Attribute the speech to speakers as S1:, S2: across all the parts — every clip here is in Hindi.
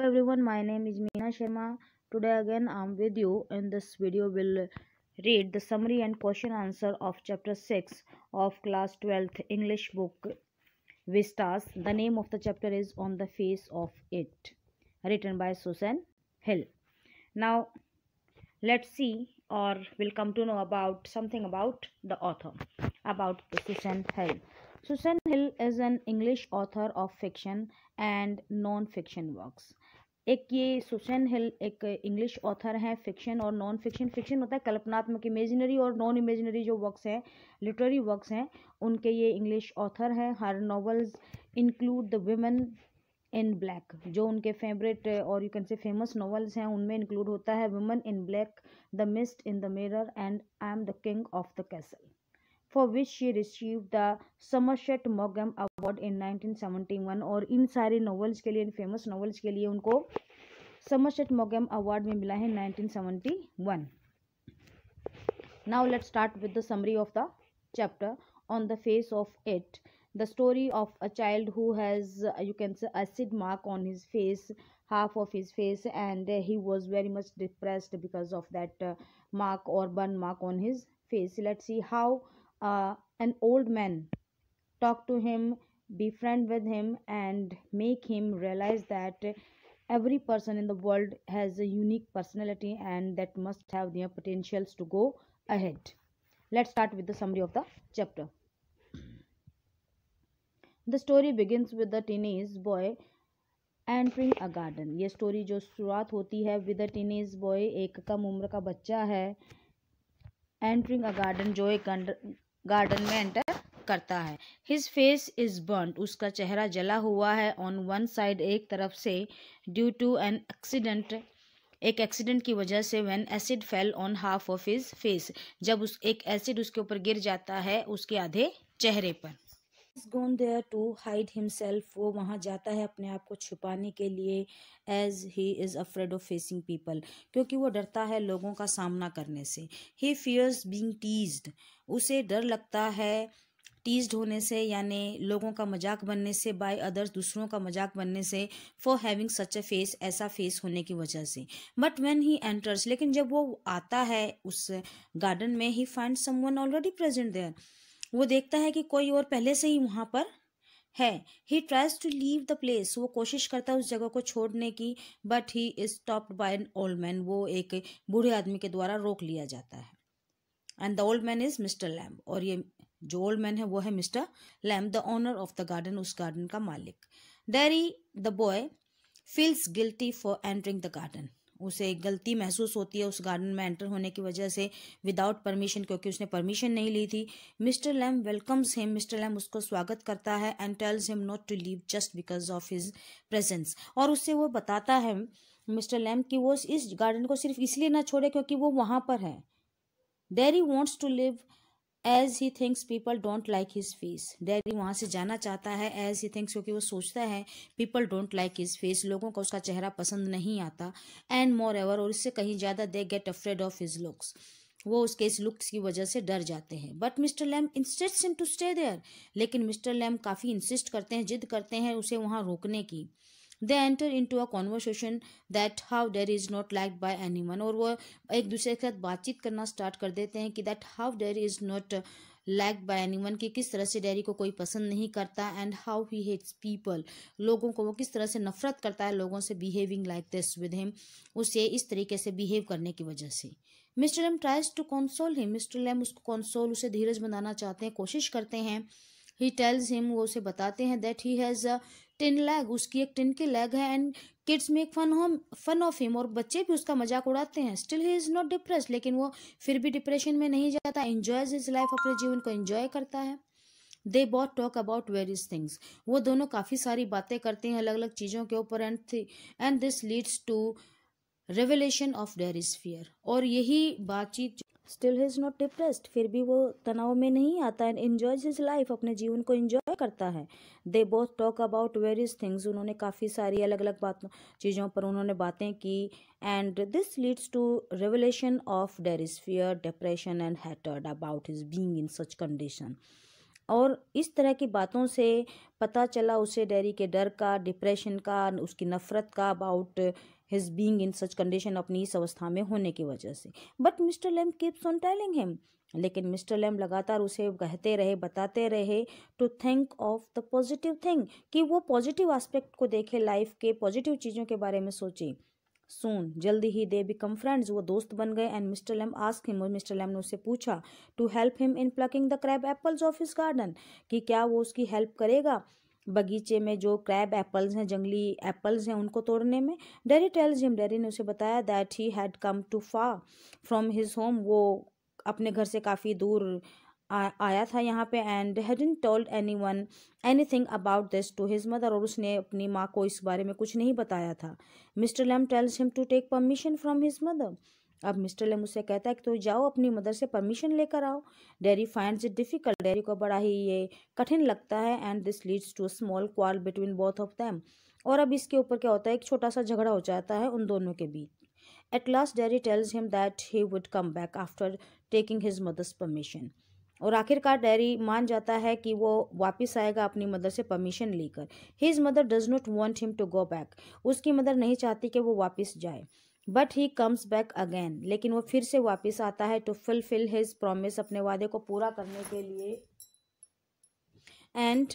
S1: Hello everyone, my name is Meena Sharma. Today again I am with you. In this video will read the summary and question answer of chapter 6 of class 12th English book Vistas. The name of the chapter is On the Face of It written by Susan Hill. Now let's see or we'll come to know about something about the author about Susan Hill. Susan Hill is an English author of fiction and non-fiction works. एक ये सुसैन हिल एक इंग्लिश ऑथर हैं फिक्शन और नॉन फिक्शन फिक्शन होता है कल्पनात्मक इमेजिनरी और नॉन इमेजिनरी जो वर्क्स हैं लिटरेरी वर्क्स हैं उनके ये इंग्लिश ऑथर हैं her novels include the women in black जो उनके फेवरेट और you can say famous novels हैं उनमें इंक्लूड होता है women in black the mist in the mirror and I am the king of the castle for which she received the Somerset Maugham Award in 1971 और इन सारे novels के लिए इन famous novels के लिए उनको Somerset Maugham Award में मिला है 1971. Now let's start with the summary of the chapter. On the face of it, the story of a child who has you can say acid mark on his face half of his face and he was very much depressed because of that uh, mark or burn mark on his face let's see how uh, an old man. Talk to him, befriend with him, and make him realize that every person in the world has a unique personality and that must have their potentials to go ahead. Let's start with the summary of the chapter. The story begins with the teenage boy entering a garden. ये story जो शुरुआत होती है with अ teenage boy, एक कम उम्र का बच्चा है entering a garden, जो एक गार्डन में एंटर करता है हिज फेस इज बर्न उसका चेहरा जला हुआ है ऑन वन साइड एक तरफ से ड्यू टू एन एक्सीडेंट एक एक्सीडेंट की वजह से when acid fell on half of his face जब उस एक एसिड उसके ऊपर गिर जाता है उसके आधे चेहरे पर gone there to hide himself वो वहाँ जाता है अपने आप को छुपाने के लिए as he is afraid of facing people क्योंकि वो डरता है लोगों का सामना करने से ही फियर्स बींग टीज्ड उसे डर लगता है टीज्ड होने से यानी लोगों का मजाक बनने से बाय अदर्स दूसरों का मजाक बनने से for having such a face ऐसा फेस होने की वजह से बट वेन ही एंटर्स लेकिन जब वो आता है उस गार्डन में he find someone already present there वो देखता है कि कोई और पहले से ही वहाँ पर है he tries to leave the place वो कोशिश करता है उस जगह को छोड़ने की but he is stopped by an old man वो एक बूढ़े आदमी के द्वारा रोक लिया जाता है and the old man is mister Lamb और ये जो ओल्ड मैन है वो है Mister Lamb the owner of the garden उस गार्डन का मालिक Derry the boy feels guilty for entering the garden उसे गलती महसूस होती है उस गार्डन में एंटर होने की वजह से विदाउट परमिशन क्योंकि उसने परमिशन नहीं ली थी Mister Lamb welcomes him mister Lamb उसको स्वागत करता है and tells him not to leave just because of his presence और उससे वो बताता है मिस्टर लैम कि वो इस गार्डन को सिर्फ इसलिए ना छोड़े क्योंकि वो वहाँ पर है there he wants to leave as he thinks people don't like his face Derry वहाँ से जाना चाहता है एज ही थिंक्स क्योंकि वो सोचता है people don't like his face लोगों का उसका चेहरा पसंद नहीं आता एंड मोर एवर और इससे कहीं ज़्यादा they get afraid of his looks वो उसके इस लुक्स की वजह से डर जाते हैं but Mister Lamb insisting to stay there लेकिन मिस्टर लैम काफ़ी इंसिस्ट करते हैं जिद करते हैं उसे वहाँ रोकने की they enter into a conversation that how Derry is not like by anyone और वो एक दूसरे के साथ बातचीत करना स्टार्ट कर देते हैं कि that how Derry is not like by one की किस तरह से डेरी को कोई पसंद नहीं करता and how he hates people लोगों को वो किस तरह से नफरत करता है लोगों से behaving like this with him उसे इस तरीके से बिहेव करने की वजह से mister Lamb tries to console him mister Lamb उसको कंसोल उसे धीरज बनाना चाहते हैं कोशिश करते हैं ही टेल्स हिम वो उसे बताते हैं that he has tin leg उसकी एक टिन की लैग है एंड किड्स मेक फन होम फन ऑफ हिम और बच्चे भी उसका मजाक उड़ाते हैं still he is not depress लेकिन वो फिर भी डिप्रेशन में नहीं जाता इन्जॉयज इज लाइफ अपने जीवन को इन्जॉय करता है they both talk about various things वो दोनों काफ़ी सारी बातें करते हैं अलग अलग चीज़ों के ऊपर एंड थी and this leads to revelation of Derry's fear और यही बातचीत still he is not depressed फिर भी वो तनाव में नहीं आता एंड इन्जॉयज हिज लाइफ अपने जीवन को इन्जॉय करता है they both talk about various things उन्होंने काफ़ी सारी अलग अलग बातों चीज़ों पर उन्होंने बातें की and this leads to revelation of Derry's fear depression and hatred about his being in such condition और इस तरह की बातों से पता चला उसे डेरी के डर का डिप्रेशन का उसकी नफ़रत का about his being in such condition अपनी इस अवस्था में होने की वजह से but Mister Lamb keeps on telling him लेकिन मिस्टर लैम लगातार उसे कहते रहे बताते रहे to think of the positive thing कि वो पॉजिटिव आस्पेक्ट को देखे लाइफ के पॉजिटिव चीज़ों के बारे में सोचे सुन जल्दी ही दे बिकम फ्रेंड्स वो दोस्त बन गए and mister Lamb asks him mister Lamb ने उससे पूछा to help him in plucking the crab apples of his garden कि क्या वो उसकी हेल्प करेगा बगीचे में जो क्रैब एप्पल्स हैं जंगली एप्पल्स हैं उनको तोड़ने में डेरी टेल्स हिम डेरी ने उसे बताया that he had come to far from his home वो अपने घर से काफ़ी दूर आ, आया था यहाँ पे and hadn't told anyone anything about this to his mother और उसने अपनी माँ को इस बारे में कुछ नहीं बताया था Mr Lamb tells him to take permission from his mother अब मिस्टर लेम उससे कहता है कि तो जाओ अपनी मदर से परमिशन लेकर आओ Derry find it difficult Derry को बड़ा ही ये कठिन लगता है and this leads to small quarrel between both of them और अब इसके ऊपर क्या होता है एक छोटा सा झगड़ा हो जाता है उन दोनों के बीच at last Derry tells him that he would come back after taking his mother's permission और आखिरकार डैरी मान जाता है कि वो वापस आएगा अपनी मदर से परमिशन लेकर his mother does not want him to go back उसकी मदर नहीं चाहती कि वो वापस जाए but he comes back again लेकिन वो फिर से वापस आता है टू फुलफिल हिज प्रॉमिस अपने वादे को पूरा करने के लिए एंड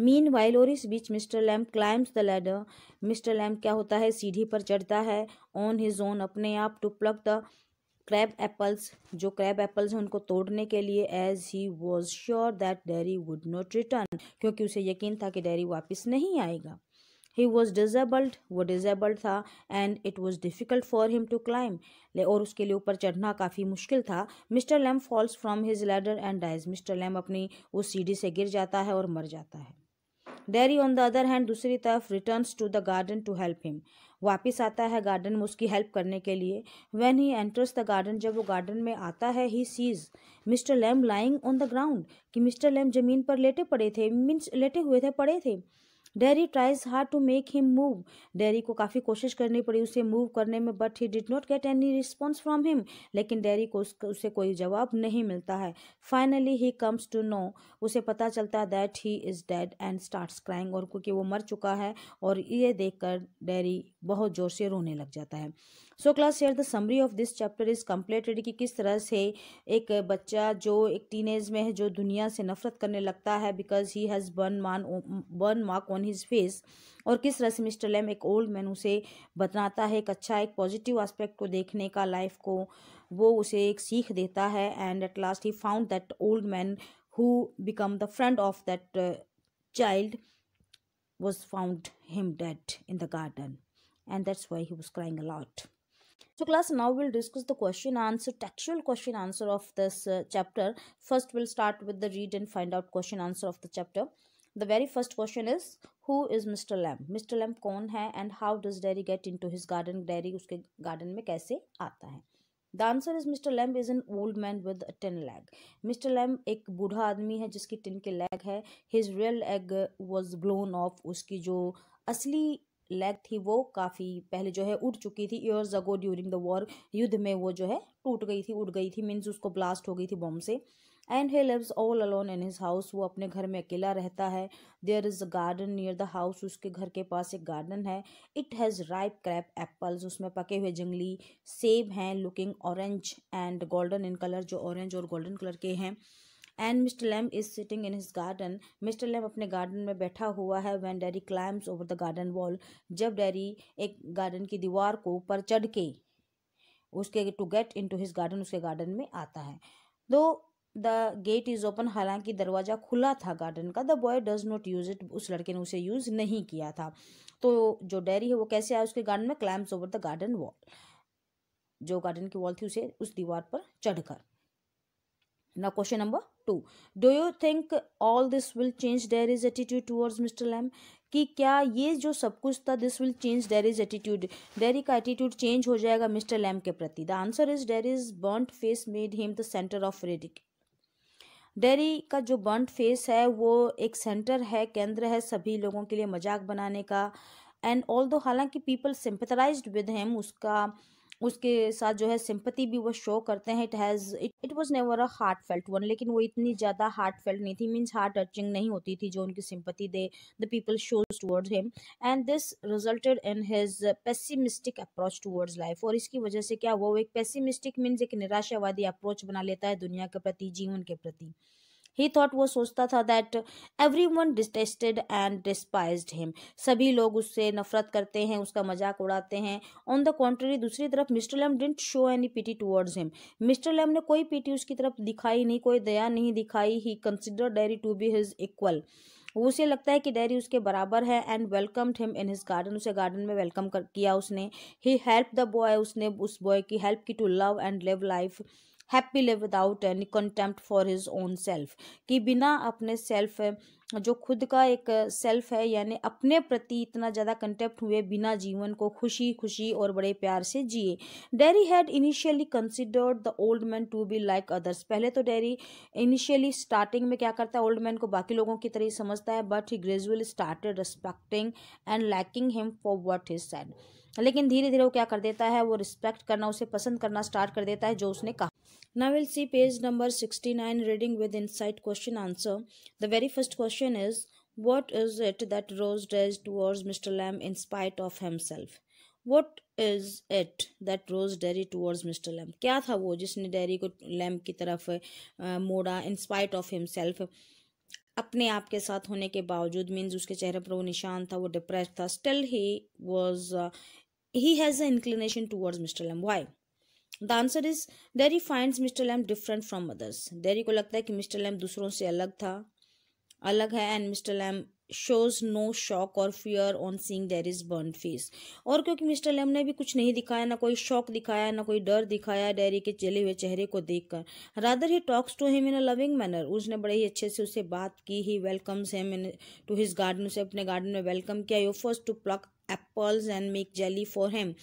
S1: मीन वाइल और इस बीच Mr Lamb climbs the ladder Mr Lamb क्या होता है सीढ़ी पर चढ़ता है ऑन हिज ओन अपने आप to pluck the crab apples जो क्रैब एप्पल्स हैं उनको तोड़ने के लिए as he was sure that Derry would not return क्योंकि उसे यकीन था कि डेरी वापस नहीं आएगा ही वॉज डिजेबल्ड वो डिजेबल्ड था and it was difficult for him to climb और उसके लिए ऊपर चढ़ना काफ़ी मुश्किल था Mr Lamb falls from his ladder and dies Mr Lamb अपनी उस सीढ़ी से गिर जाता है और मर जाता है Derry on the other hand दूसरी तरफ returns to the garden to help him वापस आता है गार्डन में उसकी हेल्प करने के लिए when he enters the garden जब वो गार्डन में आता है he sees Mr Lamb lying on the ground कि मिस्टर लैम जमीन पर लेटे पड़े थे मीन्स लेटे हुए थे पड़े थे Derry tries hard to make him move Derry को काफ़ी कोशिश करनी पड़ी उसे मूव करने में but he did not get any response from him लेकिन डेरी को उसे कोई जवाब नहीं मिलता है finally he comes to know उसे पता चलता है that he is dead and start crying और क्योंकि वो मर चुका है और ये देखकर डेरी बहुत ज़ोर से रोने लग जाता है so class here the summary of this chapter is completed कि किस तरह से एक बच्चा जो एक टीनेज में है जो दुनिया से नफरत करने लगता है because he has burn man burn mark on his face और किस तरह से मिस्टर लैम एक ओल्ड मैन उसे बताता है एक अच्छा एक पॉजिटिव आस्पेक्ट को देखने का लाइफ को वो उसे एक सीख देता है and at last he found that old man who become the friend of that child was found him dead in the garden and that's why he was crying a lot So class now we'll discuss the question answer textual question answer of this uh, chapter. First we'll start with the read and find out question answer of the chapter. The very first question is who is Mr. Lamb? Mr. Lamb कौन है and how does dairy get into his garden? Dairy उसके garden में कैसे आता है the answer is mister Lamb is an old man with tin leg Mr Lamb एक बूढ़ा आदमी है जिसकी टिन के लैग है his real leg was blown off उसकी जो असली लेग थी वो काफ़ी पहले जो है उठ चुकी थी years ago during the war युद्ध में वो जो है टूट गई थी उड़ गई थी मीन्स उसको ब्लास्ट हो गई थी बॉम्ब से and he lives all alone in his house वो अपने घर में अकेला रहता है there is a garden near the house उसके घर के पास एक गार्डन है it has ripe crab apples उसमें पके हुए जंगली सेब हैं looking orange and golden in colour जो ऑरेंज और गोल्डन कलर के हैं and mister Lamb is sitting in his garden Mr Lamb अपने गार्डन में बैठा हुआ है when Derry climbs over the garden wall जब डैरी एक गार्डन की दीवार को ऊपर चढ़ के उसके to get into his garden उसके गार्डन में आता है दो द गेट इज़ ओपन हालांकि दरवाज़ा खुला था गार्डन का the boy does not use it उस लड़के ने उसे यूज़ नहीं किया था तो जो डेरी है वो कैसे आया उसके गार्डन में climbs over the garden wall जो गार्डन की वॉल थी उसे उस दीवार पर चढ़कर now question number 2 do you think all this will change their is attitude towards mr lam कि क्या ये जो सब कुछ था this will change Derry's attitude Derry का एटीट्यूड चेंज हो जाएगा मिस्टर लैम के प्रति the answer is Derry's burned face made him the centre of ridicule Derry का जो बर्नड फेस है वो एक सेंटर है केंद्र है सभी लोगों के लिए मजाक बनाने का एंड ऑल दो हालांकि पीपल सिंपथराइज विद हिम उसका uh, उसके साथ जो है सिंपति भी वो शो करते हैं it has it was never a heartfelt one लेकिन वो इतनी ज़्यादा हार्ट फेल्ट नहीं थी मीन्स हार्ट टचिंग नहीं होती थी जो उनकी sympathy they the people shows towards him and this resulted in his pessimistic approach towards life और इसकी वजह से क्या हुआ वो एक पेसिमिस्टिक मीन्स एक निराशावादी अप्रोच बना लेता है दुनिया के प्रति जीवन के प्रति ही थॉट वो सोचता था that everyone distasted and despise him सभी लोग उससे नफरत करते हैं उसका मजाक उड़ाते हैं ऑन द कॉन्ट्री दूसरी तरफ Mr Lamb didn't show any pity towards him mister Lamb ने कोई पीटी उसकी तरफ दिखाई नहीं कोई दया नहीं दिखाई he consider Derry to be his equal उसे लगता है कि डेरी उसके बराबर है and welcomed him in his garden उसे गार्डन में वेलकम किया उसने ही हेल्प द बॉय उसने उस बॉय की हेल्प की to love and live life happy live without any contempt for his own self कि बिना अपने सेल्फ जो खुद का एक सेल्फ है यानी अपने प्रति इतना ज़्यादा कंटेप्ट हुए बिना जीवन को खुशी खुशी और बड़े प्यार से जिए Derry had initially considered the old man to be like others पहले तो डेरी इनिशियली स्टार्टिंग में क्या करता है ओल्ड मैन को बाकी लोगों की तरह समझता है but he gradually started respecting and liking him for what his said लेकिन धीरे धीरे वो क्या कर देता है वो रिस्पेक्ट करना उसे पसंद करना स्टार्ट कर देता है जो उसने कहा now we'll see page number sixty nine reading with insight question answer the very first question is what is it that draws does towards Mr Lamb in spite of himself what is it that draws Derry towards Mr Lamb क्या था वो जिसने डेरी को लैम की तरफ मोड़ा इन स्पाइट ऑफ हिमसेल्फ अपने आप के साथ होने के बावजूद मीन्स उसके चेहरे पर वो निशान था वो डिप्रेस था still he was he has an inclination towards Mr. Lam. Why? The answer is Derry finds Mr. Lamb different from others. Derry को लगता है कि Mr. लैम दूसरों से अलग था अलग है and mister Lamb shows no shock और fear on seeing Derry's is burn और क्योंकि मिस्टर लैम ने भी कुछ नहीं दिखाया ना कोई शौक दिखाया ना कोई डर दिखाया Derry के जले हुए चेहरे को देखकर rather he talks to him in a loving manner उसने बड़े ही अच्छे से उसे बात की he welcomes him in, to his garden उसे अपने गार्डन में वेलकम किया you first to pluck apples and make jelly for him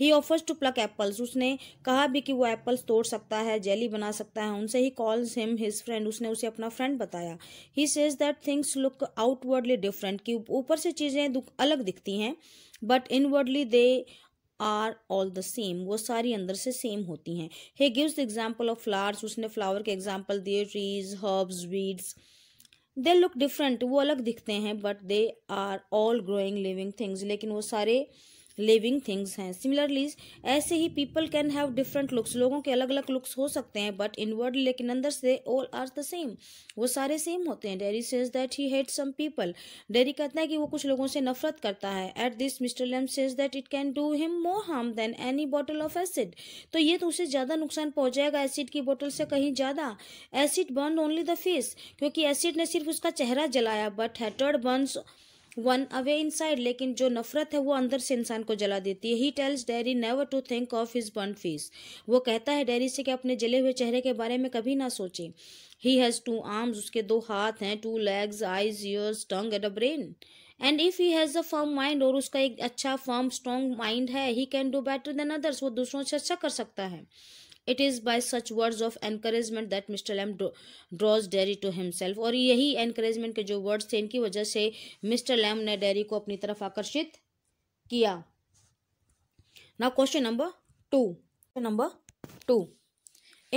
S1: he offers to pluck apples उसने कहा भी कि वो एप्पल्स तोड़ सकता है जेली बना सकता है उनसे he calls him his friend उसने उसे अपना फ्रेंड बताया he says that things look outwardly different कि ऊपर से चीज़ें अलग दिखती हैं but inwardly they are all the same वो सारी अंदर से सेम होती हैं he gives the example of flowers उसने फ्लावर के एग्जाम्पल दिए trees herbs weeds they look different वो अलग दिखते हैं but they are all growing living things लेकिन वो सारे लिविंग थिंग्स हैं सिमिलरली ऐसे ही people can have different looks लोगों के अलग अलग लुक्स हो सकते हैं बट इनवर्डली लेकिन अंदर से ऑल आर द सेम वो सारे सेम होते हैं Derry says that he hate some people Derry कहता है कि वो कुछ लोगों से नफरत करता है at this Mr Lamb says that it can do him more harm than any bottle of acid तो ये तो उसे ज़्यादा नुकसान पहुंचाएगा एसिड की बॉटल से कहीं ज़्यादा acid burn only the face क्योंकि एसिड ने सिर्फ उसका चेहरा जलाया but hatred burns one away side लेकिन जो नफरत है वो अंदर से इंसान को जला देती है he tells Derry never to think of his burn face वो कहता है डैरी से कि अपने जले हुए चेहरे के बारे में कभी ना सोचे ही हैज़ टू आर्म्स उसके दो हाथ हैं two legs eyes ears tongue and a brain and if he has a firm mind और उसका एक अच्छा फर्म स्ट्रॉन्ग माइंड है he can do better than others वो दूसरों से अच्छा कर सकता है it is by such words of encouragement that Mr Lamb draws Derry to himself और यही एनकरेजमेंट के जो वर्ड्स थे इनकी वजह से मिस्टर लैम ने डेरी को अपनी तरफ आकर्षित किया ना question number two number two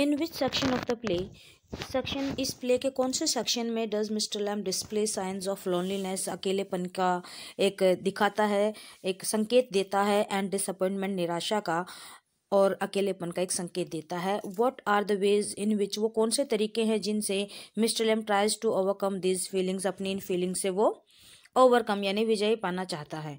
S1: in which section of the play section इस प्ले के कौन से सेक्शन में does Mr Lamb display signs of loneliness अकेलेपन का एक दिखाता है एक संकेत देता है एंड डिसअपॉइंटमेंट निराशा का और अकेलेपन का एक संकेत देता है what are the ways in which वो कौन से तरीके हैं जिनसे mister Lamb tries to overcome this feelings अपनी इन फीलिंग्स से वो ओवरकम यानी विजय पाना चाहता है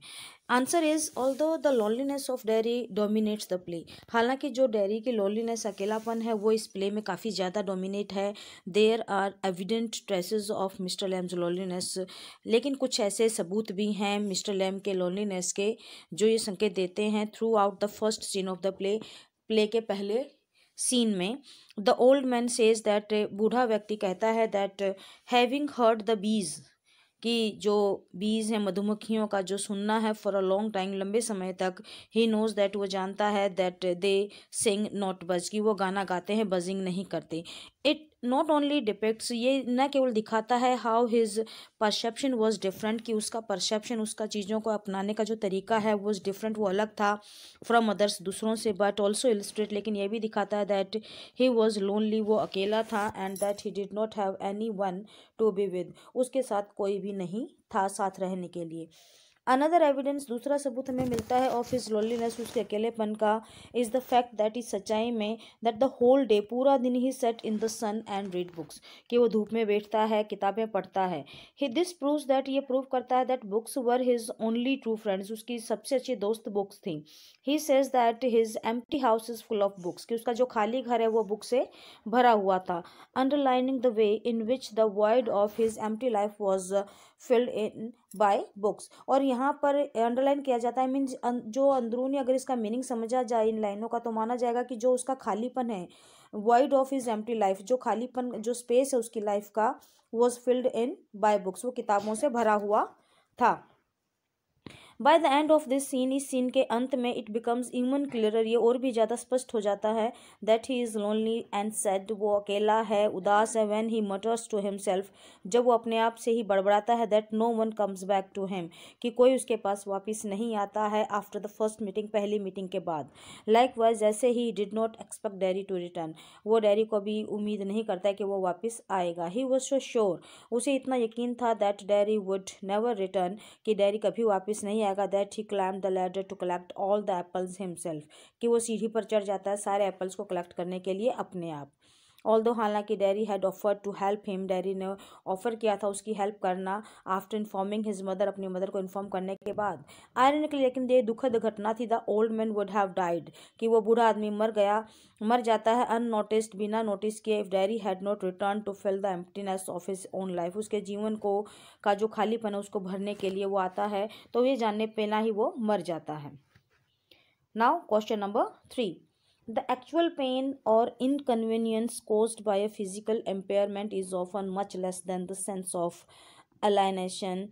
S1: answer is all though the loneliness of Derry dominates the play हालांकि जो डेरी की लॉलीनेस अकेलापन है वो इस प्ले में काफ़ी ज़्यादा डोमिनेट है there are evident traces of mister Lamb's loneliness लेकिन कुछ ऐसे सबूत भी हैं मिस्टर लैम के लॉलीनेस के जो ये संकेत देते हैं throughout the first scene of the play play के पहले सीन में the old man says that बूढ़ा व्यक्ति कहता है that having heard the bees कि जो बीज है मधुमक्खियों का जो सुनना है फॉर अ लॉन्ग टाइम लंबे समय तक ही नोज़ दैट वो जानता है दैट दे सिंग नॉट बज कि वो गाना गाते हैं बजिंग नहीं करते इट नॉट ओनली डिपेक्ट्स ये न केवल दिखाता है how his perception was different कि उसका परसेप्शन उसका चीज़ों को अपनाने का जो तरीका है वो डिफरेंट वो अलग था फ्रॉम अदर्स दूसरों से बट ऑल्सो इलस्ट्रेट लेकिन यह भी दिखाता है दैट ही वॉज लोनली वो अकेला था and that he did not have anyone to be with उसके साथ कोई भी नहीं था साथ रहने के लिए अनदर एविडेंस दूसरा सबूत हमें मिलता है ऑफ हिज लोलीनेस उसके अकेलेपन का is the fact that is सच्चाई में दैट द होल डे पूरा दिन he sat in the sun and read books कि वो धूप में बैठता है किताबें पढ़ता है ही दिस प्रूव्स दैट ये प्रूव करता है that books were his only true friends उसकी सबसे अच्छी दोस्त बुक्स थी he says that his tea house is full of books कि उसका जो खाली घर है वो बुक से भरा हुआ था underlining the way in which the void of his tea life was filled in by books और यहाँ पर अंडरलाइन किया जाता है मीन अं, जो अंदरूनी अगर इसका मीनिंग समझा जाए इन लाइनों का तो माना जाएगा कि जो उसका खालीपन है void of his empty life जो खालीपन जो स्पेस है उसकी लाइफ का was filled in by books वो किताबों से भरा हुआ था by the end of this scene इस सीन के अंत में इट बिकम्स इवन क्लियर ये और भी ज़्यादा स्पष्ट हो जाता है that he is lonely and sad वो अकेला है उदास है when he mutters to himself जब वो अपने आप से ही बड़बड़ाता है that no one comes back to him कि कोई उसके पास वापस नहीं आता है आफ्टर द फर्स्ट मीटिंग पहली मीटिंग के बाद लाइक वाइज जैसे he did not expect Derry to return वो डेरी को भी उम्मीद नहीं करता कि वो वापस आएगा ही वॉज शो श्योर उसे इतना यकीन था that Derry would never return कि डेरी कभी वापस नहीं आएगा जाएगा that he climbed the ladder to collect all the apples himself कि वो सीढ़ी पर चढ़ जाता है सारे एप्पल्स को कलेक्ट करने के लिए अपने आप ऑल दो हालांकि Derry had offer to help him Derry ने ऑफर किया था उसकी हेल्प करना आफ्टर इन्फॉर्मिंग हिज मदर अपनी मदर को इन्फॉर्म करने के बाद आयरनिकली लेकिन ये दुखद घटना थी the old man would have died कि वो बूढ़ा आदमी मर गया मर जाता है अननोटिस्ड बिना नोटिस किए if Derry had not return to fill the emptiness of his own life उसके जीवन को का जो खालीपन है उसको भरने के लिए वो आता है तो ये जानने ना ही वो मर जाता है now question number three the actual pain और inconvenience caused by a physical impairment is often much less than the sense of alienation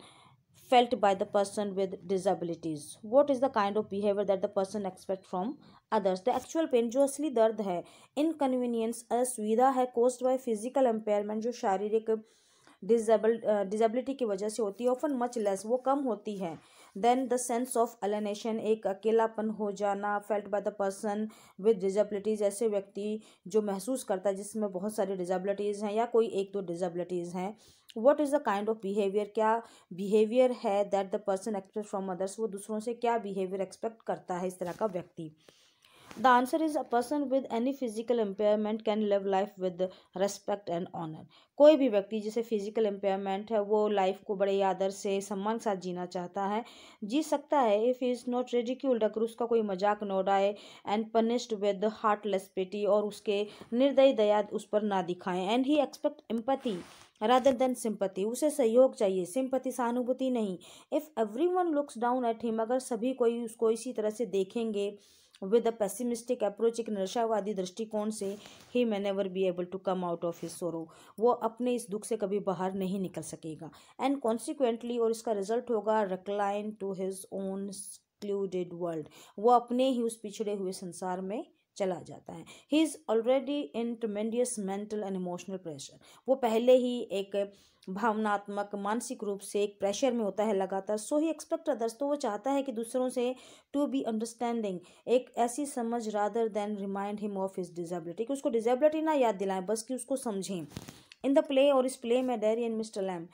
S1: felt by the person with disabilities what is the kind of behaviour that the person expect from others the actual pain जो असली दर्द है इनकनवीनियंस असुविधा है कोस्ड बाय फिजिकल एम्पेयरमेंट जो शारीरिक डिजेबल डिजेबिलिटी की वजह से होती है ऑफन मच लेस वो कम होती है than the sense of alienation एक अकेलापन हो जाना felt by the person with disabilities ऐसे व्यक्ति जो महसूस करता है जिसमें बहुत सारी डिजेबिलिटीज़ हैं या कोई एक दो डिजेबिलिटीज़ हैं what is the kind of behaviour क्या बिहेवियर है that the person expect from others वो दूसरों से क्या बिहेवियर एक्सपेक्ट करता है इस तरह का व्यक्ति the answer is a person with any physical impairment can live life with respect and honour कोई भी व्यक्ति जिसे फिजिकल एम्पेयरमेंट है वो लाइफ को बड़े आदर से सम्मान के साथ जीना चाहता है जी सकता है इफ़ इज़ नॉट रेडिक्यूल्ड अगर उसका कोई मजाक न उड़ाए एंड पनिश्ड विद हार्टलेस पेटी और उसके निर्दयी दया उस पर ना दिखाएं and he expect empathy rather than sympathy उसे सहयोग चाहिए सिंपति सहानुभूति नहीं if everyone looks down at him अगर सभी कोई उसको इसी तरह से देखेंगे विद अ पेसिमिस्टिक अप्रोच एक नशावादी दृष्टिकोण से he man ever be able to come out of his sorrow वो अपने इस दुख से कभी बाहर नहीं निकल सकेगा एंड कॉन्सिक्वेंटली और इसका रिजल्ट होगा recline to his own excluded world वो अपने ही उस पिछड़े हुए संसार में चला जाता है he is already in tremendous mental and emotional pressure वो पहले ही एक भावनात्मक मानसिक रूप से एक प्रेशर में होता है लगातार सो ही एक्सपेक्ट अदर्स तो वो चाहता है कि दूसरों से टू बी अंडरस्टैंडिंग एक ऐसी समझ rather than remind him of his disability कि उसको डिजेबिलिटी ना याद दिलाएं बस कि उसको समझें इन द प्ले और इस प्ले में Derry and mister Lamb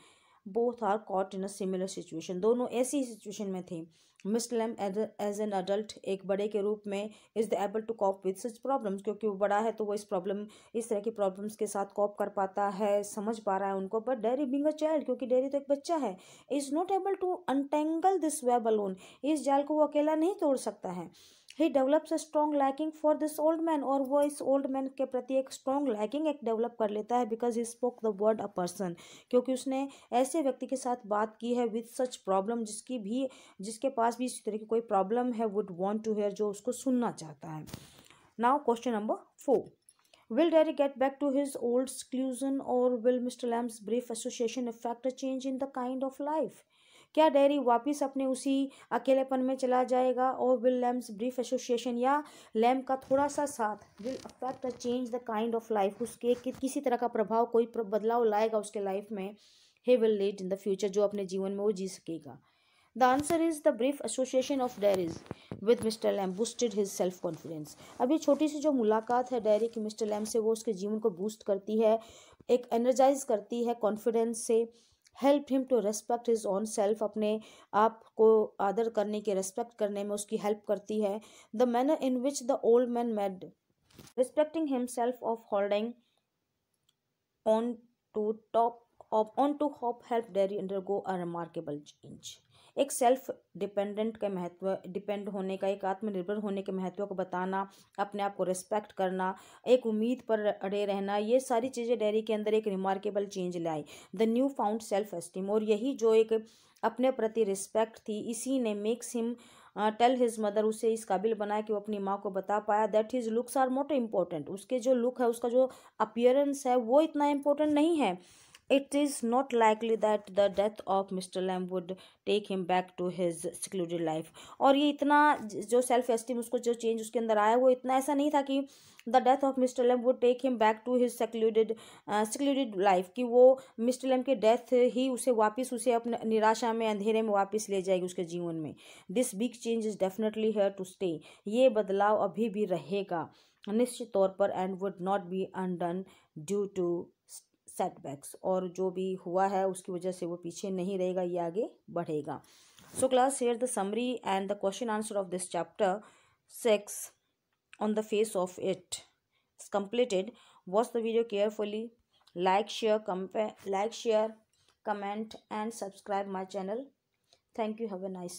S1: both are caught in a similar situation दोनों ऐसी सिचुएशन में थे मिसलम एज एन अडल्ट एक बड़े के रूप में is the able to cope with such problems क्योंकि वो बड़ा है तो वो इस प्रॉब्लम इस तरह की प्रॉब्लम्स के साथ कॉप कर पाता है समझ पा रहा है उनको but Derry being a child क्योंकि डेरी तो एक बच्चा है is not able to untangle this web alone इस जाल को वो अकेला नहीं तोड़ सकता है he develops a strong liking for this old man और वो इस ओल्ड मैन के प्रति एक स्ट्रॉन्ग लाइकिंग एक डेवलप कर लेता है because he spoke the word a person क्योंकि उसने ऐसे व्यक्ति के साथ बात की है विथ सच प्रॉब्लम जिसकी भी जिसके पास भी इसी तरह की कोई प्रॉब्लम है वुड वॉन्ट टू हेयर जो उसको सुनना चाहता है now question number four Will Derry get back to his old seclusion or will Mr. Lamb's brief association effect a change in the kind of life क्या डेरी वापस अपने उसी अकेलेपन में चला जाएगा और विल लैम्स ब्रीफ एसोसिएशन या लैम्प का थोड़ा सा साथ will affect a change the kind of life उसके कि, किसी तरह का प्रभाव कोई बदलाव लाएगा उसके लाइफ में he will lead in the future जो अपने जीवन में वो जी सकेगा the answer is the brief association of Derry's with mister Lamb boosted his self confidence अब ये छोटी सी जो मुलाकात है डेरी की मिस्टर लैम से वो उसके जीवन को बूस्ट करती है एक एनर्जाइज करती है कॉन्फिडेंस से help him to respect his own self अपने आप को आदर करने के रेस्पेक्ट करने में उसकी हेल्प करती है the manner in which the old man made respecting himself of holding on to top on to hop help Derry undergo a remarkable change एक सेल्फ डिपेंडेंट के महत्व डिपेंड होने का एक आत्मनिर्भर होने के महत्व को बताना अपने आप को रिस्पेक्ट करना एक उम्मीद पर अड़े रहना ये सारी चीज़ें डेयरी के अंदर एक रिमार्केबल चेंज लाए the new found self esteem और यही जो एक अपने प्रति रिस्पेक्ट थी इसी ने makes him tell his mother उसे इस काबिल बनाया कि वो अपनी माँ को बता पाया that his looks are not important उसके जो लुक है उसका जो अपियरेंस है वो इतना इम्पोर्टेंट नहीं है It is not likely that the death of Mr. Lam would take him back to his secluded life. और ये इतना जो सेल्फ एस्टीम उसको जो चेंज उसके अंदर आया वो इतना ऐसा नहीं था कि the death of mister Lamb would take him back to his secluded secluded life कि वो मिस्टर लैम के डेथ ही उसे वापस उसे अपने निराशा में अंधेरे में वापस ले जाएगी उसके जीवन में this big change is definitely here to stay ये बदलाव अभी भी रहेगा निश्चित तौर पर and would not be undone due to setbacks और जो भी हुआ है उसकी वजह से वो पीछे नहीं रहेगा ये आगे बढ़ेगा so class here the summary and the question answer of this chapter six on the face of it completed watch the video carefully like share कंपे like share comment and subscribe my channel thank you have a nice